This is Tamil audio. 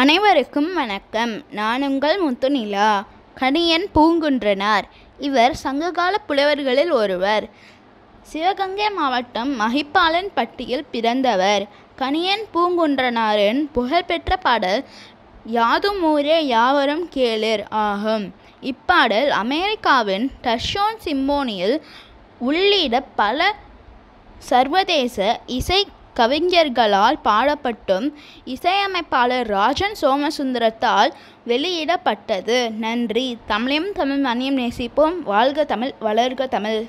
அனைவருக்கும் வணக்கம் நான் உங்கள் முத்துநிலா கணியன் பூங்குன்றனார் இவர் சங்ககால புலவர்களில் ஒருவர் சிவகங்கை மாவட்டம் மகிப்பாளன் பட்டியில் பிறந்தவர் கணியன் பூங்குன்றனாரின் புகழ்பெற்ற பாடல் யாதும் ஊரே யாவரும் கேளிர் ஆகும் இப்பாடல் அமெரிக்காவின் டஷோன் சிம்போனியில் உள்ளிட பல சர்வதேச இசை கவிஞர்களால் பாடப்பட்டும் இசையமைப்பாளர் ராஜன் சோமசுந்தரத்தால் வெளியிடப்பட்டது நன்றி தமிழையும் தமிழ் மணியம் நேசிப்போம் வாழ்க தமிழ் வளர்க தமிழ்